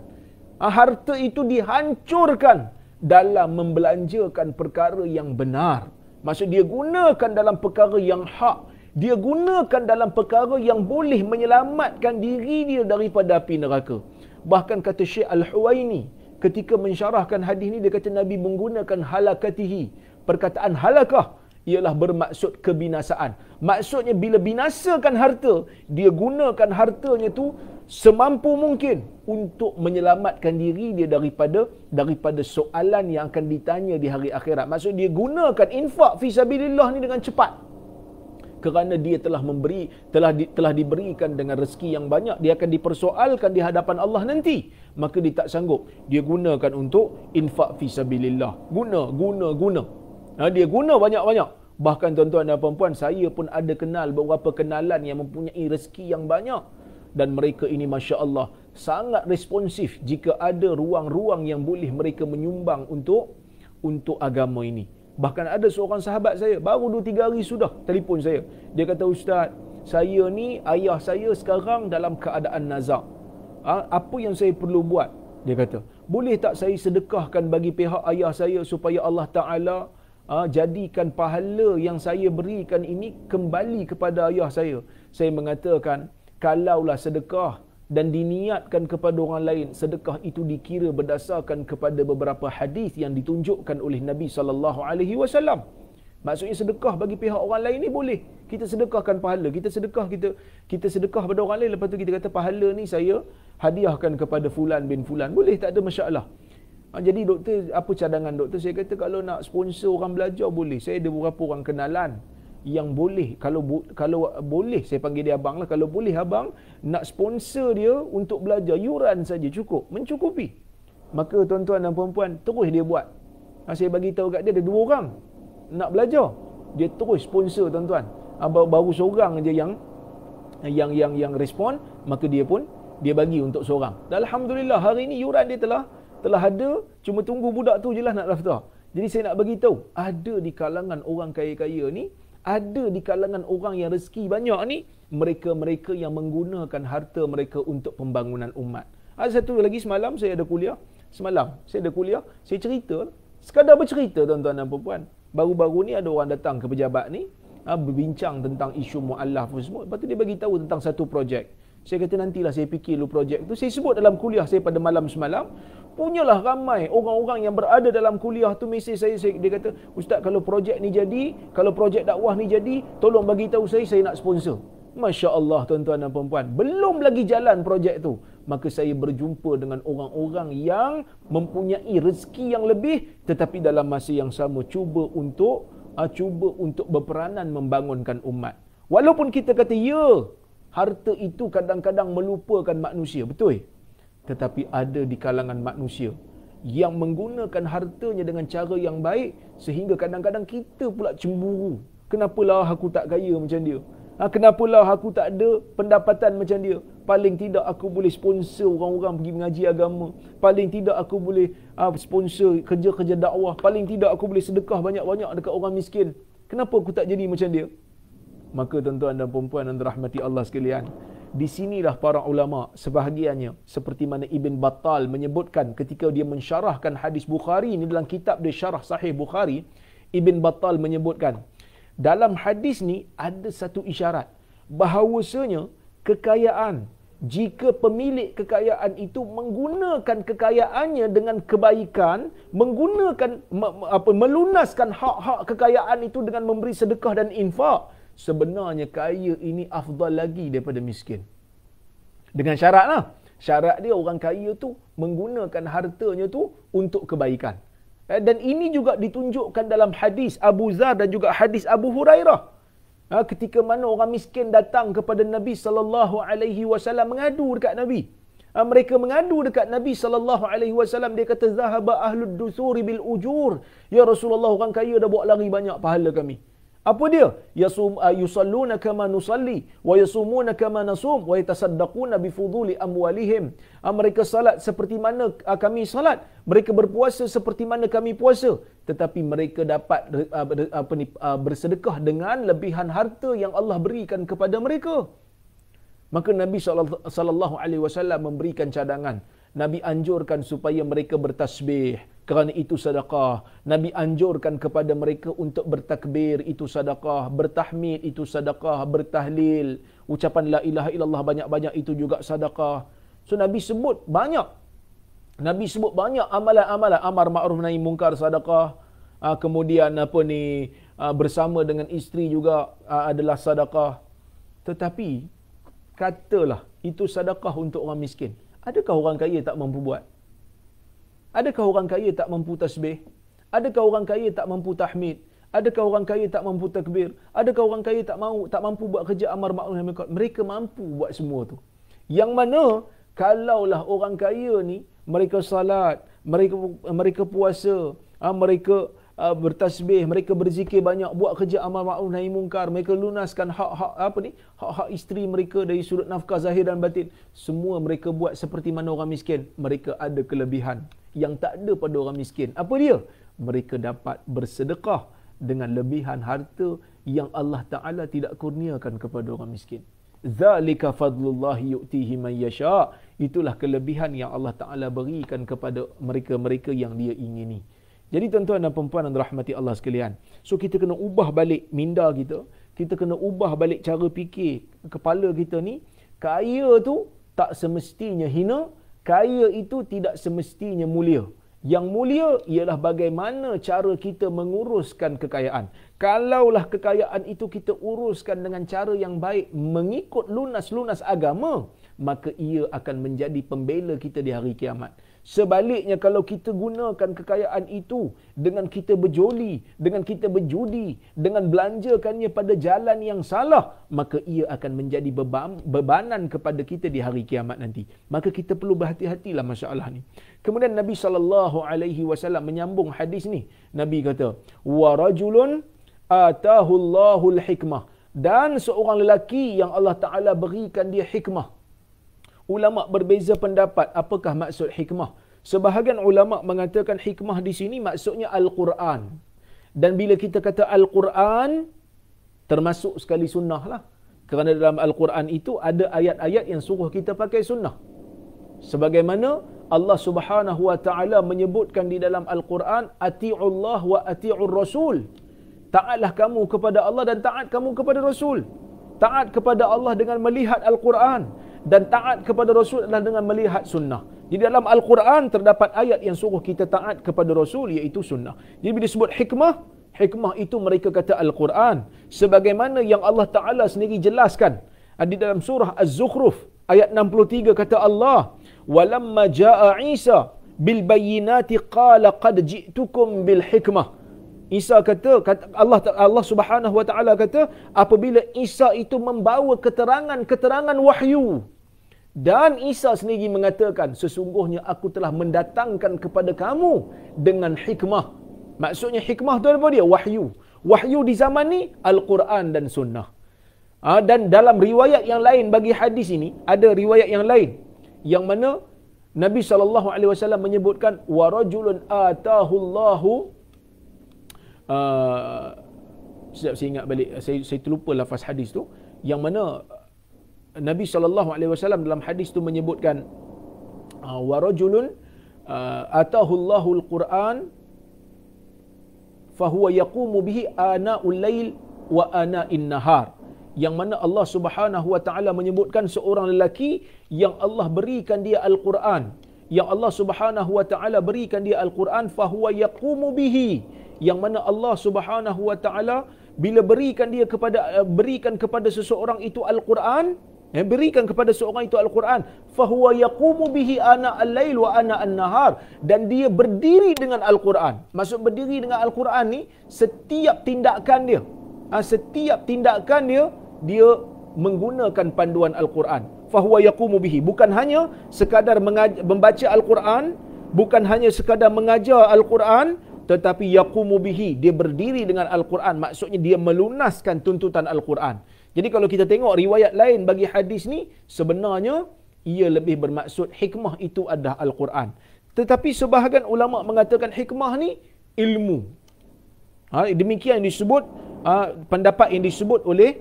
harta itu dihancurkan dalam membelanjakan perkara yang benar. Maksud dia gunakan dalam perkara yang hak. Dia gunakan dalam perkara yang boleh menyelamatkan diri dia daripada api neraka. Bahkan kata Syekh Al-Huwaini ketika mensyarahkan hadis ini dia kata Nabi menggunakan halakatihi. Perkataan halakah ialah bermaksud kebinasaan. Maksudnya bila binasakan harta, dia gunakan hartanya tu semampu mungkin untuk menyelamatkan diri dia daripada daripada soalan yang akan ditanya di hari akhirat. Maksud dia gunakan infak fi fisabilillah ni dengan cepat. Kerana dia telah memberi telah di, telah diberikan dengan rezeki yang banyak, dia akan dipersoalkan di hadapan Allah nanti. Maka dia tak sanggup. Dia gunakan untuk infak fi fisabilillah. Guna, guna, guna. Ha, dia guna banyak-banyak. Bahkan tuan-tuan dan puan-puan, saya pun ada kenal beberapa kenalan yang mempunyai rezeki yang banyak. Dan mereka ini, Masya Allah, sangat responsif jika ada ruang-ruang yang boleh mereka menyumbang untuk untuk agama ini. Bahkan ada seorang sahabat saya baru 2 3 hari sudah telefon saya. Dia kata ustaz, saya ni ayah saya sekarang dalam keadaan nazak. Ha, apa yang saya perlu buat? Dia kata, boleh tak saya sedekahkan bagi pihak ayah saya supaya Allah Taala ha, jadikan pahala yang saya berikan ini kembali kepada ayah saya. Saya mengatakan, kalaulah sedekah dan diniatkan kepada orang lain sedekah itu dikira berdasarkan kepada beberapa hadis yang ditunjukkan oleh Nabi sallallahu alaihi wasallam maksudnya sedekah bagi pihak orang lain ni boleh kita sedekahkan pahala kita sedekah kita kita sedekah pada orang lain lepas tu kita kata pahala ni saya hadiahkan kepada fulan bin fulan boleh tak ada masalah ah, jadi doktor apa cadangan doktor saya kata kalau nak sponsor orang belajar boleh saya ada beberapa orang kenalan yang boleh kalau bo, kalau boleh saya panggil dia abang lah kalau boleh abang nak sponsor dia untuk belajar yuran saja cukup mencukupi maka tuan-tuan dan puan-puan terus dia buat ha, saya bagi tahu kat dia ada dua orang nak belajar dia terus sponsor tuan-tuan ha, baru, baru seorang aja yang yang yang yang respon maka dia pun dia bagi untuk seorang dan alhamdulillah hari ini yuran dia telah telah ada cuma tunggu budak tu jelah nak daftar jadi saya nak bagi tahu ada di kalangan orang kaya-kaya ni ada di kalangan orang yang rezeki banyak ni mereka-mereka yang menggunakan harta mereka untuk pembangunan umat. Ada satu lagi semalam saya ada kuliah. Semalam saya ada kuliah, saya cerita. Sekadar bercerita tuan-tuan dan puan-puan. Baru-baru ni ada orang datang ke pejabat ni, ha, berbincang tentang isu mu'allah pun semua. Lepas tu dia bagi tahu tentang satu projek saya kata nantilah saya fikir dulu projek tu saya sebut dalam kuliah saya pada malam semalam punyalah ramai orang-orang yang berada dalam kuliah tu mesej saya, saya dia kata ustaz kalau projek ni jadi kalau projek dakwah ni jadi tolong bagi tahu saya saya nak sponsor masya-Allah tuan-tuan dan puan-puan belum lagi jalan projek tu maka saya berjumpa dengan orang-orang yang mempunyai rezeki yang lebih tetapi dalam masa yang sama cuba untuk ah, cuba untuk berperanan membangunkan umat walaupun kita kata ya harta itu kadang-kadang melupakan manusia betul tetapi ada di kalangan manusia yang menggunakan hartanya dengan cara yang baik sehingga kadang-kadang kita pula cemburu kenapalah aku tak kaya macam dia ha, kenapalah aku tak ada pendapatan macam dia paling tidak aku boleh sponsor orang-orang pergi mengaji agama paling tidak aku boleh uh, sponsor kerja-kerja dakwah paling tidak aku boleh sedekah banyak-banyak dekat orang miskin kenapa aku tak jadi macam dia maka tuan-tuan dan puan-puan yang dirahmati Allah sekalian di sinilah para ulama sebahagiannya seperti mana Ibn Battal menyebutkan ketika dia mensyarahkan hadis Bukhari ini dalam kitab dia syarah sahih Bukhari Ibn Battal menyebutkan dalam hadis ni ada satu isyarat bahawasanya kekayaan jika pemilik kekayaan itu menggunakan kekayaannya dengan kebaikan menggunakan apa melunaskan hak-hak kekayaan itu dengan memberi sedekah dan infak sebenarnya kaya ini afdal lagi daripada miskin. Dengan syarat lah. Syarat dia orang kaya tu menggunakan hartanya tu untuk kebaikan. Eh, dan ini juga ditunjukkan dalam hadis Abu Zar dan juga hadis Abu Hurairah. Ha, ketika mana orang miskin datang kepada Nabi sallallahu alaihi wasallam mengadu dekat Nabi. Ha, mereka mengadu dekat Nabi sallallahu alaihi wasallam dia kata zahaba ahlud dusuri bil ujur. Ya Rasulullah orang kaya dah buat lari banyak pahala kami. Apa dia? Yasum ah, yusalluna kama nusalli wa yasumuna kama nasum wa yatasaddaquna bi fuduli amwalihim. Ah, mereka salat seperti mana ah, kami salat, mereka berpuasa seperti mana kami puasa, tetapi mereka dapat apa ni bersedekah dengan lebihan harta yang Allah berikan kepada mereka. Maka Nabi sallallahu alaihi wasallam memberikan cadangan. Nabi anjurkan supaya mereka bertasbih, kerana itu sedekah nabi anjurkan kepada mereka untuk bertakbir itu sedekah bertahmid itu sedekah bertahlil ucapan la ilaha illallah banyak-banyak itu juga sedekah so nabi sebut banyak nabi sebut banyak amalan-amalan amar ma'ruf nahi mungkar sedekah ah, kemudian apa ni ah, bersama dengan isteri juga ah, adalah sedekah tetapi katalah itu sedekah untuk orang miskin adakah orang kaya tak mampu buat Adakah orang kaya tak mampu tasbih? Adakah orang kaya tak mampu tahmid? Adakah orang kaya tak mampu takbir? Adakah orang kaya tak mahu tak mampu buat kerja amar makruf nahi munkar? Mereka mampu buat semua tu. Yang mana kalaulah orang kaya ni mereka salat, mereka mereka puasa, ha, mereka uh, bertasbih, mereka berzikir banyak, buat kerja amal ma'ruf nahi mungkar, mereka lunaskan hak-hak apa ni? Hak-hak isteri mereka dari sudut nafkah zahir dan batin. Semua mereka buat seperti mana orang miskin, mereka ada kelebihan yang tak ada pada orang miskin. Apa dia? Mereka dapat bersedekah dengan lebihan harta yang Allah Taala tidak kurniakan kepada orang miskin. Zalika fadlullah yu'tihi man yasha. Itulah kelebihan yang Allah Taala berikan kepada mereka-mereka yang dia ingini. Jadi tuan-tuan dan puan yang rahmati Allah sekalian. So kita kena ubah balik minda kita. Kita kena ubah balik cara fikir kepala kita ni. Kaya tu tak semestinya hina. Kaya itu tidak semestinya mulia. Yang mulia ialah bagaimana cara kita menguruskan kekayaan. Kalaulah kekayaan itu kita uruskan dengan cara yang baik mengikut lunas-lunas agama, maka ia akan menjadi pembela kita di hari kiamat. Sebaliknya kalau kita gunakan kekayaan itu dengan kita berjoli, dengan kita berjudi, dengan belanjakannya pada jalan yang salah, maka ia akan menjadi beban, bebanan kepada kita di hari kiamat nanti. Maka kita perlu berhati-hatilah masalah ni. Kemudian Nabi sallallahu alaihi wasallam menyambung hadis ni. Nabi kata, "Wa rajulun atahu Allahul hikmah." Dan seorang lelaki yang Allah Taala berikan dia hikmah ulama berbeza pendapat apakah maksud hikmah. Sebahagian ulama mengatakan hikmah di sini maksudnya Al-Quran. Dan bila kita kata Al-Quran, termasuk sekali sunnah lah. Kerana dalam Al-Quran itu ada ayat-ayat yang suruh kita pakai sunnah. Sebagaimana Allah Subhanahu Wa Taala menyebutkan di dalam Al-Quran, Ati'ullah wa ati'ur rasul. Taatlah kamu kepada Allah dan taat kamu kepada Rasul. Taat kepada Allah dengan melihat Al-Quran dan taat kepada Rasul adalah dengan melihat sunnah. Di dalam Al-Quran terdapat ayat yang suruh kita taat kepada Rasul iaitu sunnah. Jadi bila disebut hikmah, hikmah itu mereka kata Al-Quran. Sebagaimana yang Allah Ta'ala sendiri jelaskan ah, di dalam surah Az-Zukhruf ayat 63 kata Allah walamma jaa Isa bil bayyinati qala qad ji'tukum bil hikmah Isa kata, kata Allah Allah Subhanahu wa taala kata apabila Isa itu membawa keterangan-keterangan wahyu dan Isa sendiri mengatakan, sesungguhnya aku telah mendatangkan kepada kamu dengan hikmah. Maksudnya hikmah tu apa dia? Wahyu. Wahyu di zaman ni, Al-Quran dan Sunnah. Ha, dan dalam riwayat yang lain bagi hadis ini, ada riwayat yang lain. Yang mana Nabi saw menyebutkan wa rajulun atahu Allahu uh, ah, sekejap, saya ingat balik saya, saya terlupa lafaz hadis tu yang mana Nabi sallallahu alaihi wasallam dalam hadis itu menyebutkan ah, wa rajulun ah, atahu Allahul Quran fa huwa yaqumu bihi ana ulail wa ana in nahar yang mana Allah Subhanahu wa taala menyebutkan seorang lelaki yang Allah berikan dia al-Quran yang Allah Subhanahu wa taala berikan dia al-Quran fa huwa yaqumu bihi yang mana Allah Subhanahu wa taala bila berikan dia kepada berikan kepada seseorang itu al-Quran Ya, berikan kepada seorang itu Al-Quran. Fahuwa yakumu bihi ana al-lail wa ana al Dan dia berdiri dengan Al-Quran. Maksud berdiri dengan Al-Quran ni, setiap tindakan dia. Ha, setiap tindakan dia, dia menggunakan panduan Al-Quran. Fahuwa yakumu bihi. Bukan hanya sekadar membaca Al-Quran, bukan hanya sekadar mengajar Al-Quran, tetapi yakumu bihi. Dia berdiri dengan Al-Quran. Maksudnya dia melunaskan tuntutan Al-Quran. Jadi kalau kita tengok riwayat lain bagi hadis ni, sebenarnya ia lebih bermaksud hikmah itu adalah Al-Quran. Tetapi sebahagian ulama mengatakan hikmah ni ilmu. Ha, demikian disebut ha, pendapat yang disebut oleh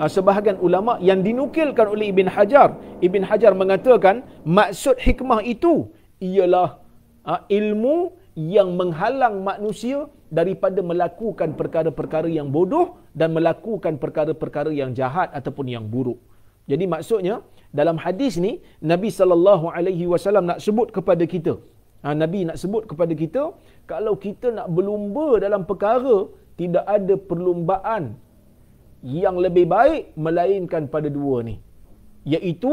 ha, sebahagian ulama yang dinukilkan oleh Ibn Hajar. Ibn Hajar mengatakan maksud hikmah itu ialah ha, ilmu yang menghalang manusia daripada melakukan perkara-perkara yang bodoh dan melakukan perkara-perkara yang jahat ataupun yang buruk. Jadi maksudnya dalam hadis ni Nabi sallallahu alaihi wasallam nak sebut kepada kita. Ha, Nabi nak sebut kepada kita kalau kita nak berlumba dalam perkara tidak ada perlumbaan yang lebih baik melainkan pada dua ni. yaitu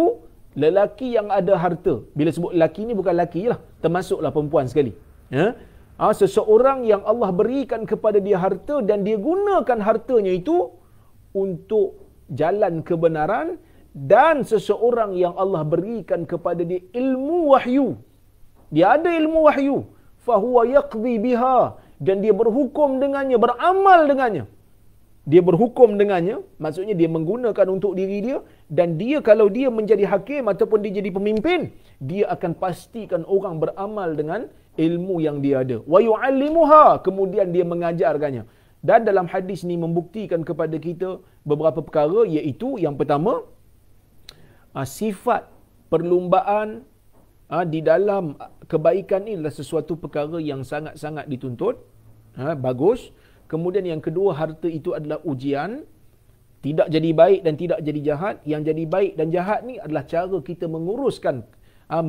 lelaki yang ada harta. Bila sebut lelaki ni bukan lelaki lah. Termasuklah perempuan sekali. Ha? Ha, seseorang yang Allah berikan kepada dia harta dan dia gunakan hartanya itu untuk jalan kebenaran dan seseorang yang Allah berikan kepada dia ilmu wahyu. Dia ada ilmu wahyu. Fahuwa yaqdi biha. Dan dia berhukum dengannya, beramal dengannya. Dia berhukum dengannya, maksudnya dia menggunakan untuk diri dia. Dan dia kalau dia menjadi hakim ataupun dia jadi pemimpin, dia akan pastikan orang beramal dengan ilmu yang dia ada wa yuallimuha kemudian dia mengajarkannya dan dalam hadis ni membuktikan kepada kita beberapa perkara iaitu yang pertama ah, sifat perlumbaan ah, di dalam kebaikan ini adalah sesuatu perkara yang sangat-sangat dituntut ah, bagus kemudian yang kedua harta itu adalah ujian tidak jadi baik dan tidak jadi jahat yang jadi baik dan jahat ni adalah cara kita menguruskan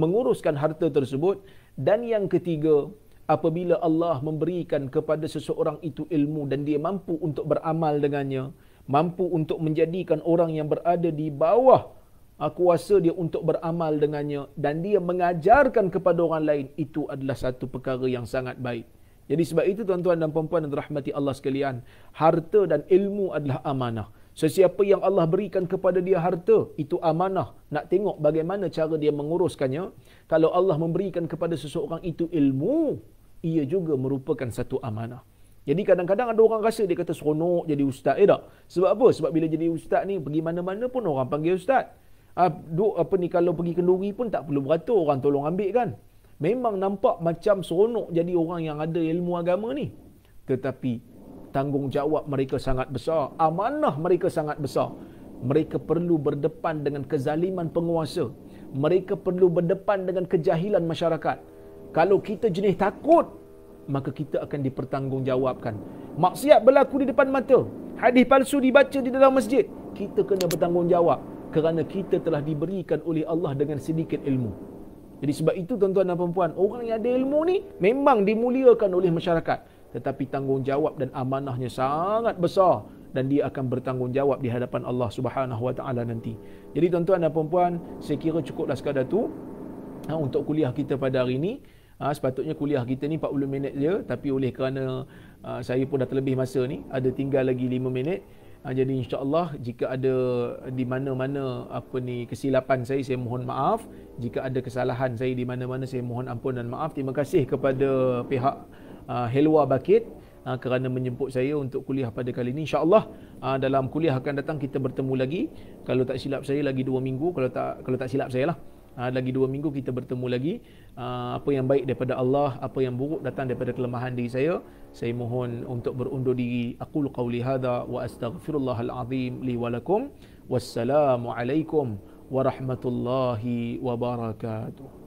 menguruskan harta tersebut dan yang ketiga, apabila Allah memberikan kepada seseorang itu ilmu dan dia mampu untuk beramal dengannya, mampu untuk menjadikan orang yang berada di bawah ah, kuasa dia untuk beramal dengannya dan dia mengajarkan kepada orang lain, itu adalah satu perkara yang sangat baik. Jadi sebab itu tuan-tuan dan puan-puan yang dirahmati Allah sekalian, harta dan ilmu adalah amanah. Sesiapa yang Allah berikan kepada dia harta, itu amanah. Nak tengok bagaimana cara dia menguruskannya. Kalau Allah memberikan kepada seseorang itu ilmu, ia juga merupakan satu amanah. Jadi kadang-kadang ada orang rasa dia kata seronok jadi ustaz. Eh tak? Sebab apa? Sebab bila jadi ustaz ni, pergi mana-mana pun orang panggil ustaz. Ha, duk, apa ni, kalau pergi kenduri pun tak perlu beratur orang tolong ambil kan. Memang nampak macam seronok jadi orang yang ada ilmu agama ni. Tetapi tanggungjawab mereka sangat besar. Amanah mereka sangat besar. Mereka perlu berdepan dengan kezaliman penguasa. Mereka perlu berdepan dengan kejahilan masyarakat. Kalau kita jenis takut, maka kita akan dipertanggungjawabkan. Maksiat berlaku di depan mata. Hadis palsu dibaca di dalam masjid. Kita kena bertanggungjawab kerana kita telah diberikan oleh Allah dengan sedikit ilmu. Jadi sebab itu tuan-tuan dan puan orang yang ada ilmu ni memang dimuliakan oleh masyarakat tetapi tanggungjawab dan amanahnya sangat besar dan dia akan bertanggungjawab di hadapan Allah Subhanahu Wa Taala nanti. Jadi tuan-tuan dan puan-puan, saya kira cukuplah sekadar tu ha, untuk kuliah kita pada hari ini. Ha, sepatutnya kuliah kita ni 40 minit je tapi oleh kerana ha, saya pun dah terlebih masa ni ada tinggal lagi 5 minit ha, jadi Allah jika ada di mana-mana apa ni kesilapan saya saya mohon maaf jika ada kesalahan saya di mana-mana saya mohon ampun dan maaf terima kasih kepada pihak Ah, helwa Bakit ah, kerana menjemput saya untuk kuliah pada kali ini. InsyaAllah uh, dalam kuliah akan datang kita bertemu lagi. Kalau tak silap saya lagi dua minggu. Kalau tak kalau tak silap saya lah. lagi dua minggu kita bertemu lagi. apa yang baik daripada Allah, apa yang buruk datang daripada kelemahan diri saya. Saya mohon untuk berundur diri. Aku Qauli hadha wa A'zim li Wa walakum. Wassalamualaikum warahmatullahi wabarakatuh.